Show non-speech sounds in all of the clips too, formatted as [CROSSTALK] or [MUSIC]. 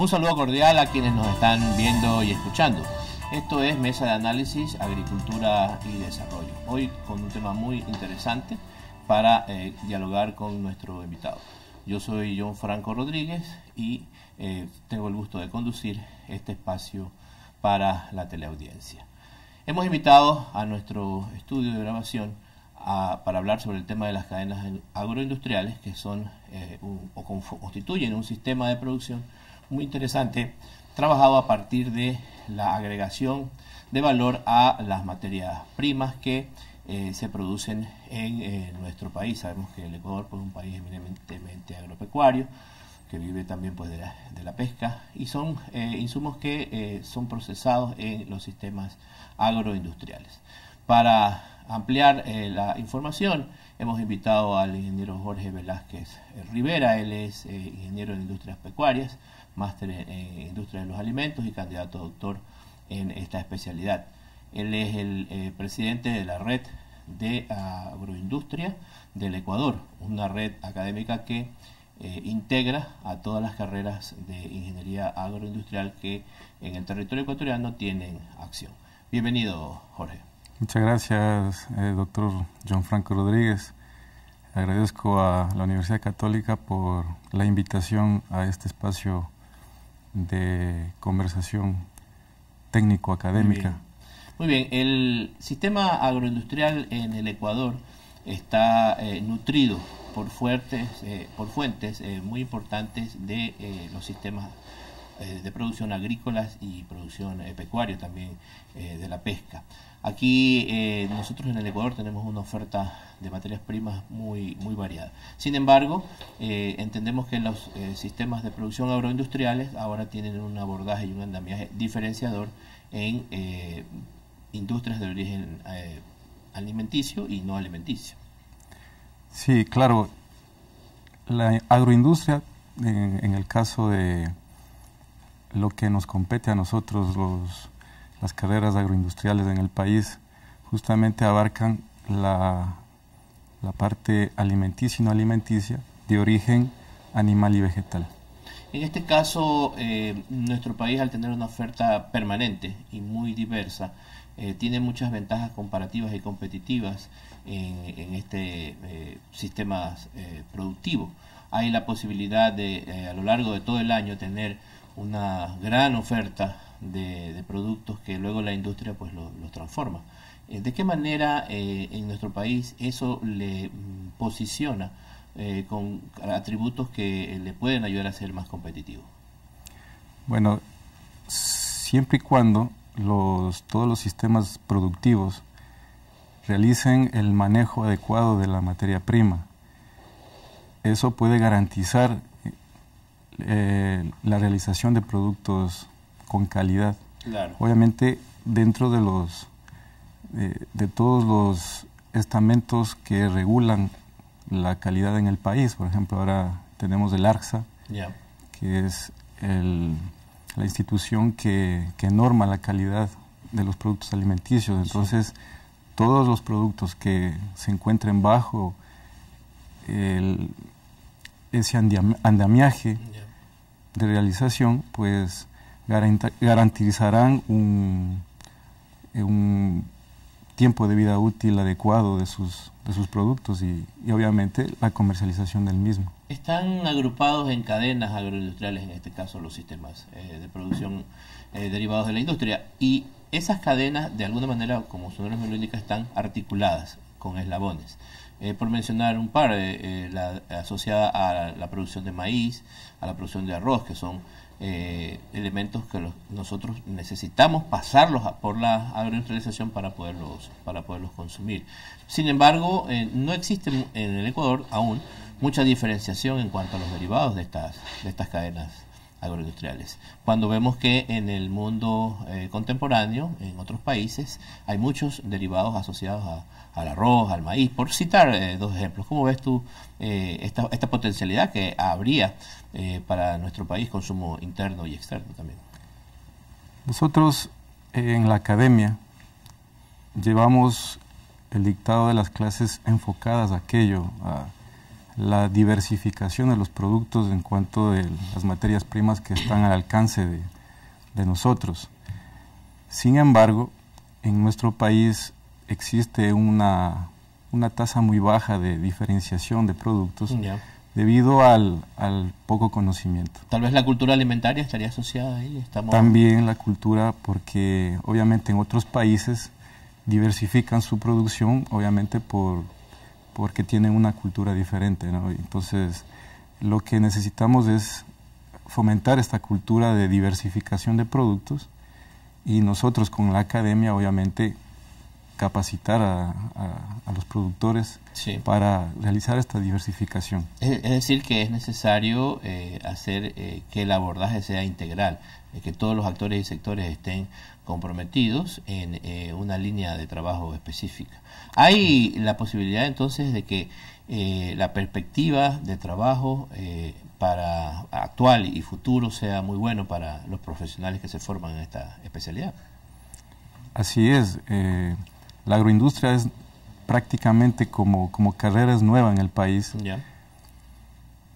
Un saludo cordial a quienes nos están viendo y escuchando. Esto es Mesa de Análisis, Agricultura y Desarrollo. Hoy con un tema muy interesante para eh, dialogar con nuestro invitado. Yo soy John Franco Rodríguez y eh, tengo el gusto de conducir este espacio para la teleaudiencia. Hemos invitado a nuestro estudio de grabación para hablar sobre el tema de las cadenas agroindustriales, que son eh, o constituyen un sistema de producción muy interesante, trabajado a partir de la agregación de valor a las materias primas que eh, se producen en eh, nuestro país. Sabemos que el Ecuador pues, es un país eminentemente agropecuario, que vive también pues, de la pesca, y son insumos que son procesados en los sistemas agroindustriales. Para ampliar eh, la información, hemos invitado al ingeniero Jorge Velázquez eh, Rivera. Él es eh, ingeniero de industrias pecuarias, máster en, industria de los alimentos y candidato a doctor en esta especialidad. Él es el presidente de la red de agroindustria del Ecuador, una red académica que integra a todas las carreras de ingeniería agroindustrial que en el territorio ecuatoriano tienen acción. Bienvenido, Jorge. Muchas gracias, eh, doctor John Franco Rodríguez. Agradezco a la Universidad Católica por la invitación a este espacio de conversación técnico-académica. Muy, bien. el sistema agroindustrial en el Ecuador está eh, nutrido por, fuertes, eh, por fuentes muy importantes de los sistemas eh, de producción agrícola y producción eh, pecuaria también eh, de la pesca. Aquí nosotros en el Ecuador tenemos una oferta de materias primas muy, muy variada. Sin embargo, entendemos que los sistemas de producción agroindustriales ahora tienen un abordaje y un andamiaje diferenciador en industrias de origen alimenticio y no alimenticio. Sí, claro. La agroindustria, en el caso de, lo que nos compete a nosotros, las carreras agroindustriales en el país, justamente abarcan la, parte alimenticia y no alimenticia de origen animal y vegetal. En este caso, eh, nuestro país, al tener una oferta permanente y muy diversa, eh, tiene muchas ventajas comparativas y competitivas en, este eh, sistema productivo. Hay la posibilidad de, a lo largo de todo el año, tener una gran oferta de, productos que luego la industria pues los transforma. Eh, ¿De qué manera eh, en nuestro país eso le mm, posiciona eh, con atributos que le pueden ayudar a ser más competitivo? Bueno, siempre y cuando los, todos los sistemas productivos realicen el manejo adecuado de la materia prima, eso puede garantizar eh, la realización de productos con calidad. Obviamente, dentro de los eh, de todos los estamentos que regulan la calidad en el país, por ejemplo, ahora tenemos el ARCSA, que es la institución que, norma la calidad de los productos alimenticios. Entonces, todos los productos que se encuentren bajo el, ese andamiaje de realización, pues garantizarán eh, un, tiempo de vida útil adecuado de sus, productos y, obviamente la comercialización del mismo. Están agrupados en cadenas agroindustriales, en este caso los sistemas eh, de producción eh, derivados de la industria, y esas cadenas de alguna manera, como son las lo están articuladas con eslabones. Eh, por mencionar un par, eh, eh, asociada a la producción de maíz, a la producción de arroz, que son elementos que nosotros necesitamos pasarlos por la agroindustrialización para poderlos, para poderlos consumir. Sin embargo, no existe en el Ecuador aún mucha diferenciación en cuanto a los derivados de estas, de estas cadenas agroindustriales. Cuando vemos que en el mundo eh, contemporáneo, en otros países, hay muchos derivados asociados a, al arroz, al maíz, por citar eh, dos ejemplos. ¿Cómo ves tú eh, esta, esta, potencialidad que habría para nuestro país, consumo interno y externo también? Nosotros en la academia llevamos el dictado de las clases enfocadas a aquello, a la diversificación de los productos en cuanto de las materias primas que están al alcance de, nosotros. Sin embargo, en nuestro país existe una, tasa muy baja de diferenciación de productos debido al, poco conocimiento. Tal vez la cultura alimentaria estaría asociada ahí. También la cultura, porque obviamente en otros países diversifican su producción, obviamente por porque tienen una cultura diferente. Entonces, lo que necesitamos es fomentar esta cultura de diversificación de productos y nosotros con la academia, obviamente, capacitar a, los productores para realizar esta diversificación. Es, decir, que es necesario eh, hacer eh, que el abordaje sea integral, eh, que todos los actores y sectores estén comprometidos en una línea de trabajo específica. Hay la posibilidad entonces de que la perspectiva de trabajo para actual y futuro sea muy bueno para los profesionales que se forman en esta especialidad. Así es. La agroindustria es prácticamente como, como carrera nueva en el país.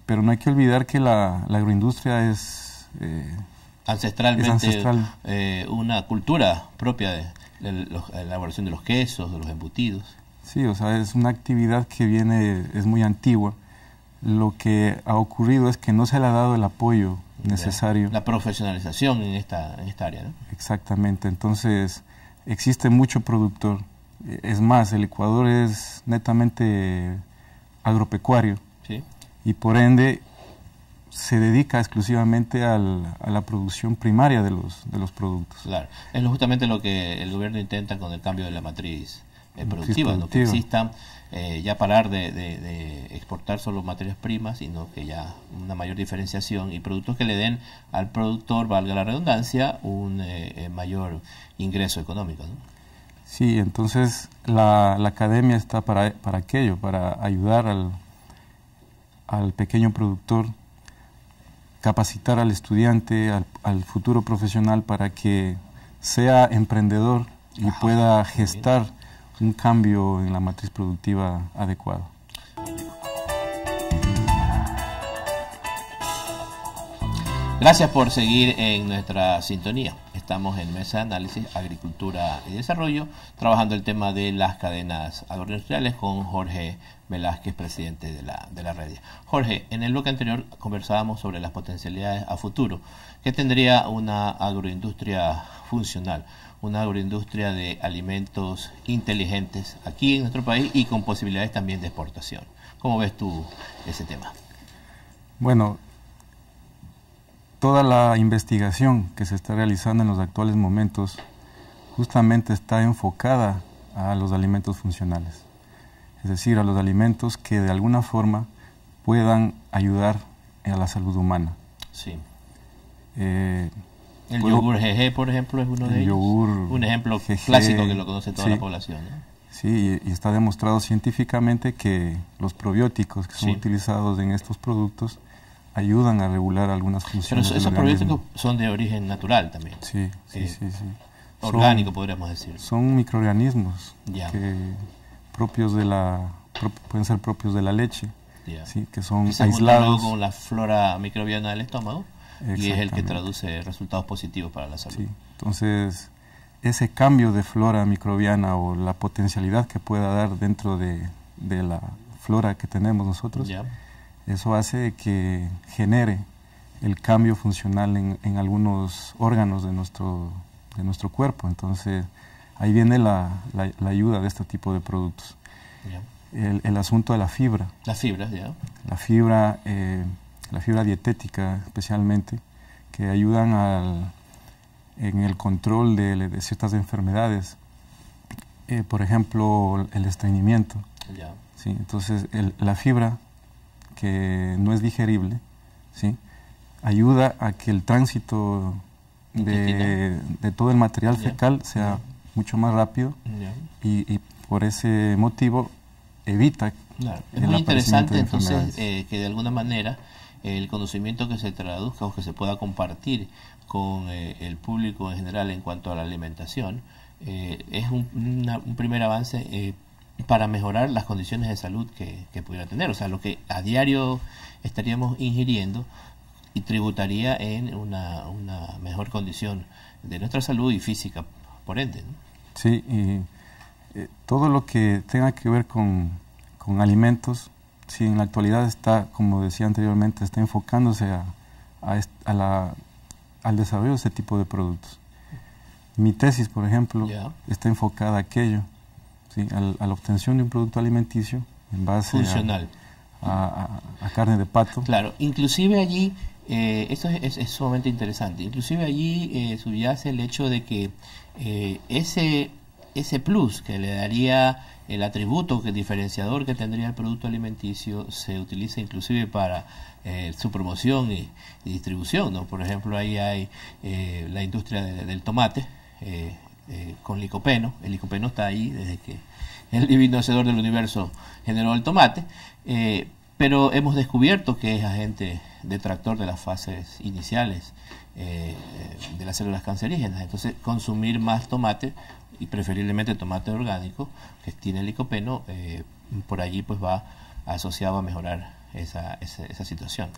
Pero no hay que olvidar que la, agroindustria es... Eh, Ancestralmente eh, una cultura propia de la, elaboración de los quesos, de los embutidos. Sí, o sea, es una actividad que viene, es muy antigua. Lo que ha ocurrido es que no se le ha dado el apoyo necesario. La profesionalización en esta, en esta área, Exactamente. Entonces, existe mucho productor es más, el Ecuador es netamente agropecuario y por ende se dedica exclusivamente a la producción primaria de los, de los productos. Claro, es justamente lo que el gobierno intenta con el cambio de la matriz eh, productiva, no que exista eh, ya parar de, exportar solo materias primas, sino que ya una mayor diferenciación y productos que le den al productor, valga la redundancia, un eh, mayor ingreso económico. Sí, entonces la, la academia está para, para, aquello, para ayudar al, al, pequeño productor, capacitar al estudiante, al, futuro profesional para que sea emprendedor y pueda gestar un cambio en la matriz productiva adecuado. Gracias por seguir en nuestra sintonía estamos en Mesa de Análisis, Agricultura y Desarrollo, trabajando el tema de las cadenas agroindustriales con Jorge Velázquez, presidente de la, de la red. Jorge, en el bloque anterior conversábamos sobre las potencialidades a futuro. que tendría una agroindustria funcional? Una agroindustria de alimentos inteligentes aquí en nuestro país y con posibilidades también de exportación. ¿Cómo ves tú ese tema? Bueno, toda la investigación que se está realizando en los actuales momentos justamente está enfocada a los alimentos funcionales, es decir, a los alimentos que de alguna forma puedan ayudar a la salud humana. Sí. Eh, el yogur G.G. por ejemplo, es uno de ellos. Un ejemplo clásico que lo conoce toda la población. Sí, y, está demostrado científicamente que los probióticos que son utilizados en estos productos ayudan a regular algunas funciones. Pero esos probióticos son de origen natural también. Sí, sí, eh, sí, Orgánico, podríamos decir. Son microorganismos que propios de la pueden ser propios de la leche, ¿sí? que son aislados con la flora microbiana del estómago y es el que traduce resultados positivos para la salud. Sí. Entonces, ese cambio de flora microbiana o la potencialidad que pueda dar dentro de, de la flora que tenemos nosotros ya eso hace que genere el cambio funcional en, en algunos órganos de nuestro, de nuestro cuerpo. Entonces, ahí viene la, ayuda de este tipo de productos. El, asunto de la fibra. La fibra, ya. La fibra, eh, la fibra dietética especialmente, que ayudan al, en el control de, ciertas enfermedades. Eh, por ejemplo, el estreñimiento. Ya. entonces, la fibra que no es digerible, ¿sí? ayuda a que el tránsito de, todo el material fecal sea mucho más rápido y, por ese motivo evita es muy interesante entonces eh, que de alguna manera eh, el conocimiento que se traduzca o que se pueda compartir con eh, el público en general en cuanto a la alimentación es un, un, primer avance para mejorar las condiciones de salud que, pudiera tener. O sea, lo que a diario estaríamos ingiriendo y tributaría en una, mejor condición de nuestra salud y física, por ende. Sí, y eh, todo lo que tenga que ver con, alimentos, si en la actualidad está, como decía anteriormente, está enfocándose a, al desarrollo de ese tipo de productos. Mi tesis, por ejemplo, está enfocada a aquello. ¿sí? a la obtención de un producto alimenticio en base A, a, carne de pato. Claro, inclusive allí, eh, esto es, sumamente interesante, inclusive allí eh, subyace el hecho de que eh, ese, ese plus que le daría el atributo que, diferenciador que tendría el producto alimenticio se utiliza inclusive para eh, su promoción y, distribución. ¿no? Por ejemplo, ahí hay eh, la industria del tomate, eh, con licopeno. El licopeno está ahí desde que [LAUGHS] el divino del universo generó el tomate, eh, pero hemos descubierto que es agente detractor de las fases iniciales eh, de las células cancerígenas. Entonces, consumir más tomate y preferiblemente tomate orgánico que tiene licopeno, por allí pues va asociado a mejorar esa situación.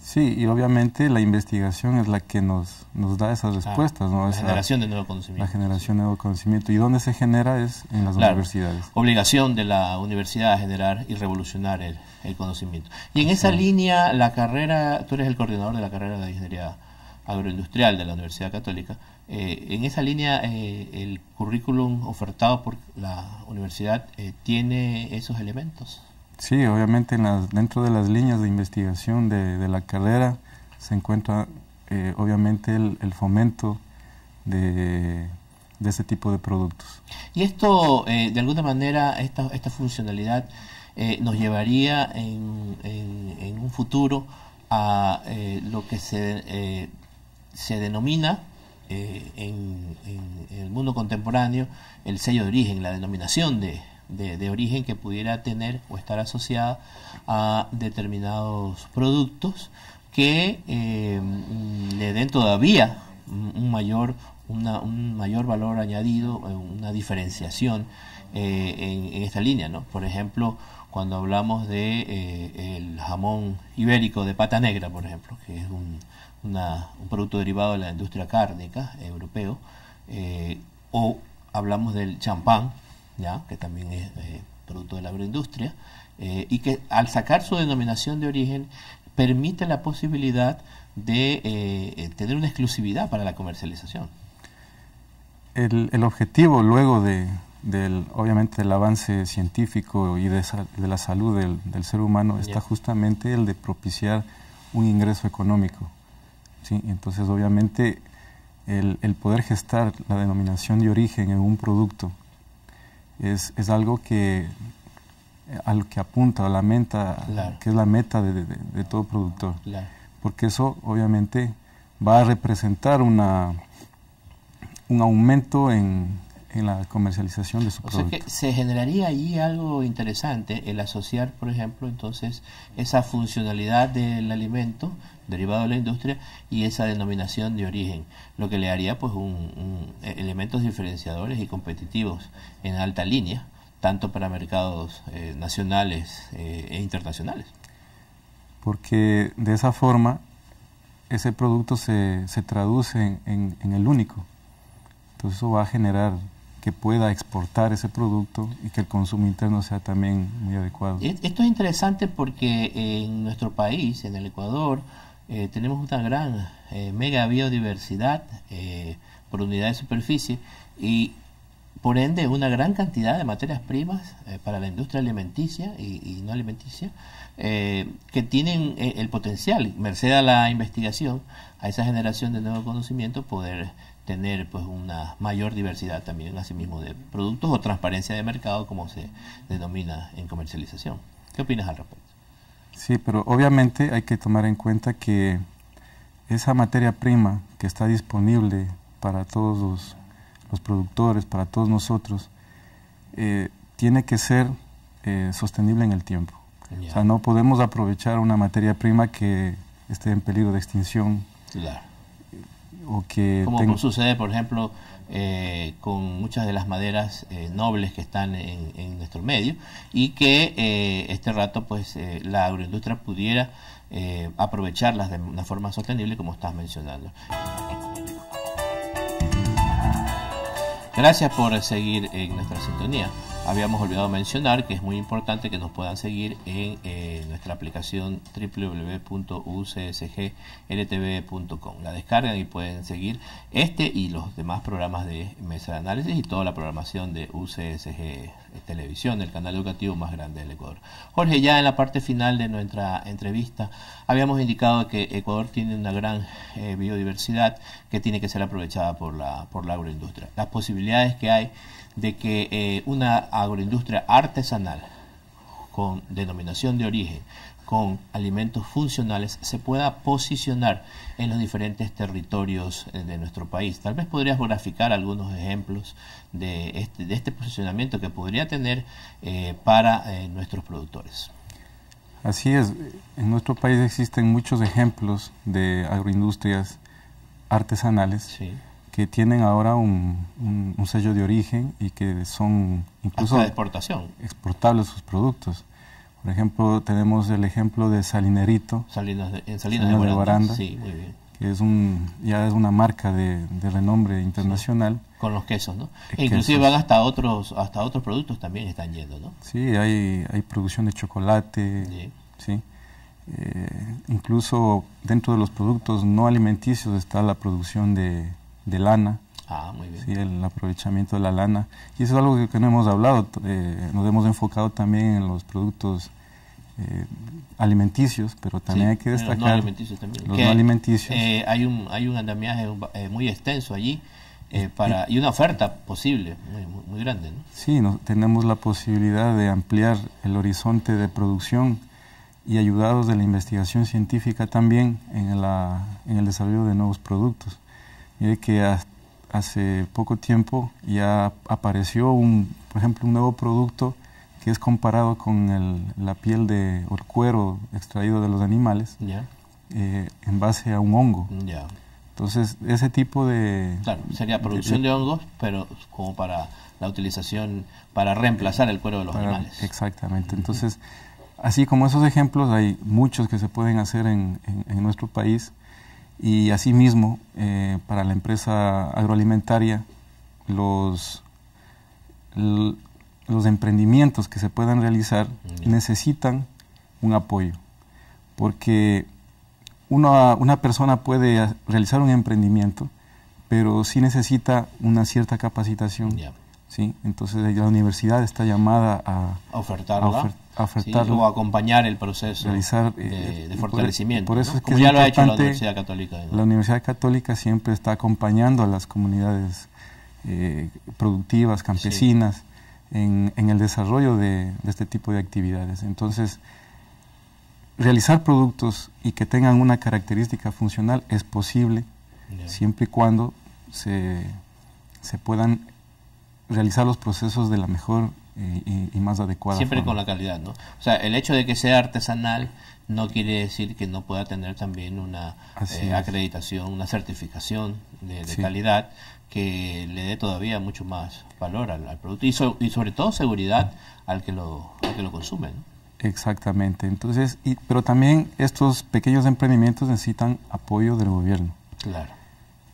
Sí, y obviamente la investigación es la que nos, nos da esas respuestas. La generación de nuevo conocimiento. La generación de nuevo conocimiento. ¿Y dónde se genera? Es en las universidades. Obligación de la universidad a generar y revolucionar el, conocimiento. Y en esa línea, la carrera, tú eres el coordinador de la carrera de Ingeniería Agroindustrial de la Universidad Católica. Eh, en esa línea, eh, el currículum ofertado por la universidad eh, tiene esos elementos. Sí, obviamente dentro de las líneas de investigación de, la carrera se encuentra eh, obviamente el, fomento de, ese tipo de productos. Y esto, eh, de alguna manera, esta, funcionalidad eh, nos llevaría en, un futuro a lo que se, se denomina en, en el mundo contemporáneo el sello de origen, la denominación de, de, origen que pudiera tener o estar asociada a determinados productos que eh, le den todavía un mayor, un mayor valor añadido, eh, una diferenciación eh, en, esta línea, Por ejemplo, cuando hablamos de el jamón ibérico de pata negra, por ejemplo, que es un, un producto derivado de la industria cárnica europeo, o hablamos del champán, que también es eh, producto de la agroindustria, eh, y que al sacar su denominación de origen permite la posibilidad de eh, tener una exclusividad para la comercialización. El, objetivo luego de, del, obviamente del avance científico y de, la salud del, ser humano está justamente el de propiciar un ingreso económico. ¿sí? Entonces, obviamente, el poder gestar la denominación de origen en un producto es, es algo que que apunta, a la meta, que es la meta de, todo productor. Porque eso obviamente va a representar una, un aumento en, en la comercialización de su producto. se generaría ahí algo interesante el asociar, por ejemplo, entonces esa funcionalidad del alimento derivado de la industria y esa denominación de origen, lo que le haría pues un, eh, elementos diferenciadores y competitivos en alta línea, tanto para mercados eh, nacionales eh, e internacionales. Porque de esa forma ese producto se, se traduce en, en, en el único. Entonces eso va a generar que pueda exportar ese producto y que el consumo interno sea también muy adecuado. E-, esto es interesante porque en nuestro país, en el Ecuador, eh, tenemos una gran eh, mega biodiversidad eh, por unidad de superficie y por ende una gran cantidad de materias primas para la industria alimenticia y, y no alimenticia que tienen el potencial, merced a la investigación, a esa generación de nuevo conocimiento, poder tener pues una mayor diversidad también asimismo de productos o transparencia de mercado como se denomina en comercialización. ¿Qué opinas al respecto? Sí, pero obviamente hay que tomar en cuenta que esa materia prima que está disponible para todos los, productores, para todos nosotros, eh, tiene que ser eh, sostenible en el tiempo. O sea, no podemos aprovechar una materia prima que esté en peligro de extinción. Claro como sucede, por ejemplo, eh, con muchas de las maderas eh, nobles que están en, nuestro medio y que eh, este rato pues la agroindustria pudiera aprovecharlas de una forma sostenible como estás mencionando. Gracias por seguir en nuestra sintonía habíamos olvidado mencionar que es muy importante que nos puedan seguir en eh, nuestra aplicación www.ucsgltv.com. La descargan y pueden seguir este y los demás programas de mesa de análisis y toda la programación de UCSG Televisión, el canal educativo más grande del Ecuador. Jorge, ya en la parte final de nuestra entrevista habíamos indicado que Ecuador tiene una gran eh, biodiversidad que tiene que ser aprovechada por la, por la agroindustria. Las posibilidades que hay de que eh, una agroindustria artesanal con denominación de origen, con alimentos funcionales, se pueda posicionar en los diferentes territorios eh, de nuestro país. Tal vez podrías graficar algunos ejemplos de este, este posicionamiento que podría tener eh, para nuestros productores. Así es, en nuestro país existen muchos ejemplos de agroindustrias artesanales. Sí que tienen ahora un, un, sello de origen y que son incluso de exportación. exportables sus productos. Por ejemplo, tenemos el ejemplo de Salinerito. Salinas de, en Salinas, de, Baranda, que es un, ya es una marca de, de renombre internacional. con los quesos, ¿no? Eh, e inclusive van hasta otros, hasta otros productos también están yendo, ¿no? Sí, hay, hay producción de chocolate, eh, incluso dentro de los productos no alimenticios está la producción de, de lana. Ah, sí, el aprovechamiento de la lana. Y eso es algo que, no hemos hablado. Eh, nos hemos enfocado también en los productos eh, alimenticios, pero también hay que destacar los no alimenticios. También. Eh, hay, un, hay un andamiaje muy extenso allí para, y una oferta posible muy, muy, grande. ¿no? Sí, tenemos la posibilidad de ampliar el horizonte de producción y ayudados de la investigación científica también en el desarrollo de nuevos productos que hace poco tiempo ya apareció, un, por ejemplo, un nuevo producto que es comparado con la piel de, o el cuero extraído de los animales eh, en base a un hongo. Entonces, ese tipo de... Claro, sería producción de, hongos, pero como para la utilización, para reemplazar el cuero de los animales. Exactamente. Entonces, así como esos ejemplos, hay muchos que se pueden hacer en, en nuestro país y asimismo, eh, para la empresa agroalimentaria, los, los emprendimientos que se puedan realizar necesitan un apoyo, porque una, persona puede realizar un emprendimiento, pero sí necesita una cierta capacitación. Entonces la universidad está llamada a, ofertarla afectar o acompañar el proceso de, eh, e-, fortalecimiento. Por, eso es que ya lo ha hecho la Universidad Católica. La Universidad Católica siempre está acompañando a las comunidades eh, productivas, campesinas, en, el desarrollo de, este tipo de actividades. Entonces, realizar productos y que tengan una característica funcional es posible siempre y cuando se, se puedan realizar los procesos de la mejor y, más adecuada. Siempre con la calidad, ¿no? O sea, el hecho de que sea artesanal no quiere decir que no pueda tener también una eh, acreditación, una certificación de, calidad que le dé todavía mucho más valor al, producto y, sobre todo seguridad al que lo, que lo consume. ¿no? Exactamente, entonces, y, pero también estos pequeños emprendimientos necesitan apoyo del gobierno. Claro.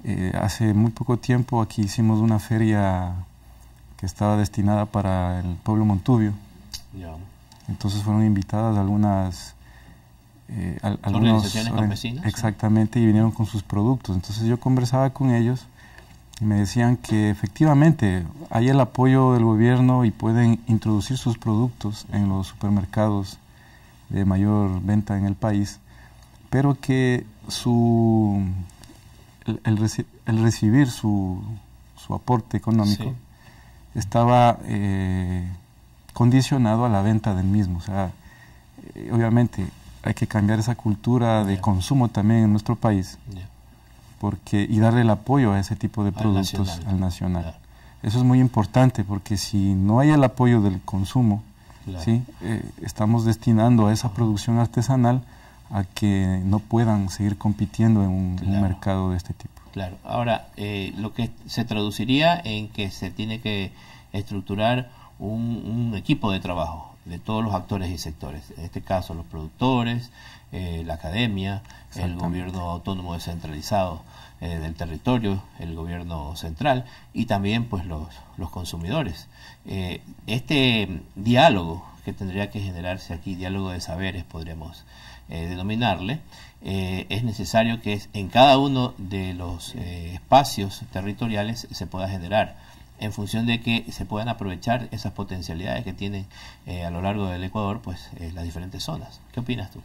Eh, hace muy poco tiempo aquí hicimos una feria estaba destinada para el pueblo montubio. Entonces fueron invitadas algunas... Eh, a, organizaciones campesinas. Exactamente, y vinieron con sus productos. Entonces yo conversaba con ellos y me decían que efectivamente hay el apoyo del gobierno y pueden introducir sus productos en los supermercados de mayor venta en el país, pero que su, el, recibir su, aporte económico estaba eh, condicionado a la venta del mismo. O sea, eh, obviamente hay que cambiar esa cultura de consumo también en nuestro país porque, y darle el apoyo a ese tipo de productos al nacional. Eso es muy importante porque si no hay el apoyo del consumo, eh, estamos destinando a esa producción artesanal a que no puedan seguir compitiendo en un, mercado de este tipo. Claro, ahora eh, lo que se traduciría en que se tiene que estructurar un, equipo de trabajo de todos los actores y sectores, en este caso los productores, eh, la academia, el gobierno autónomo descentralizado eh, del territorio, el gobierno central y también pues los, consumidores. este diálogo que tendría que generarse aquí, diálogo de saberes, podríamos eh, denominarle, eh, es necesario que en cada uno de los eh, espacios territoriales se pueda generar en función de que se puedan aprovechar esas potencialidades que tienen a lo largo del Ecuador pues las diferentes zonas. ¿Qué opinas tú?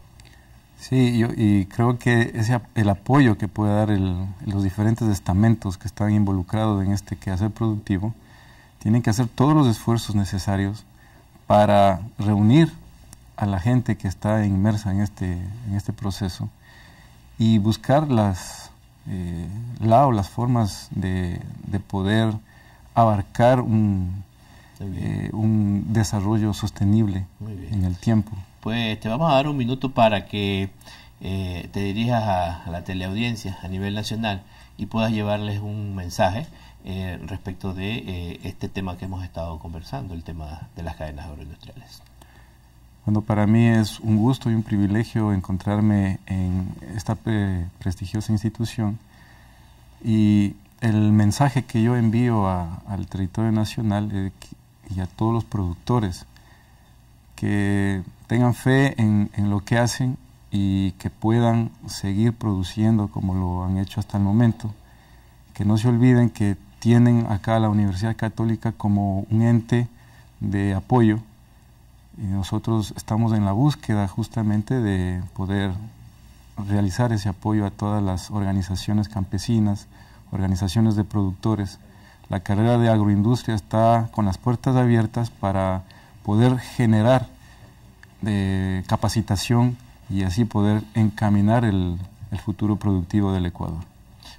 Sí, yo, y creo que ese, el apoyo que puede dar el, los diferentes estamentos que están involucrados en este quehacer productivo, tienen que hacer todos los esfuerzos necesarios para reunir a la gente que está inmersa en este, en este proceso y buscar las, eh, las formas de, poder abarcar un, eh, desarrollo sostenible en el tiempo. Pues te vamos a dar un minuto para que eh, te dirijas a, la teleaudiencia a nivel nacional y puedas llevarles un mensaje eh, respecto de este tema que hemos estado conversando, el tema de las cadenas agroindustriales. Bueno, para mí es un gusto y un privilegio encontrarme en esta eh, prestigiosa institución y el mensaje que yo envío al territorio nacional y a todos los productores que tengan fe en, lo que hacen y que puedan seguir produciendo como lo han hecho hasta el momento, que no se olviden que tienen acá la Universidad Católica como un ente de apoyo y nosotros estamos en la búsqueda justamente de poder realizar ese apoyo a todas las organizaciones campesinas, organizaciones de productores. La carrera de agroindustria está con las puertas abiertas para poder generar de eh, capacitación y así poder encaminar el, futuro productivo del Ecuador.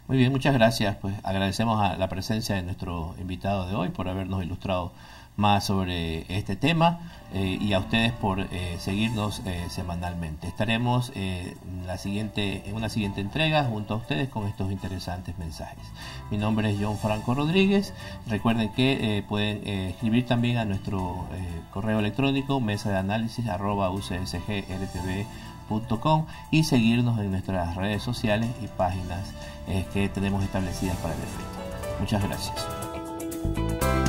Muy bien, muchas gracias. Pues agradecemos a la presencia de nuestro invitado de hoy por habernos ilustrado más sobre este tema eh, y a ustedes por eh, seguirnos eh, semanalmente. Estaremos en, la siguiente, en una siguiente entrega junto a ustedes con estos interesantes mensajes. Mi nombre es John Franco Rodríguez. Recuerden que pueden escribir también a nuestro correo electrónico mesa de análisis arroba com y seguirnos en nuestras redes sociales y páginas que tenemos establecidas para el efecto. Muchas gracias.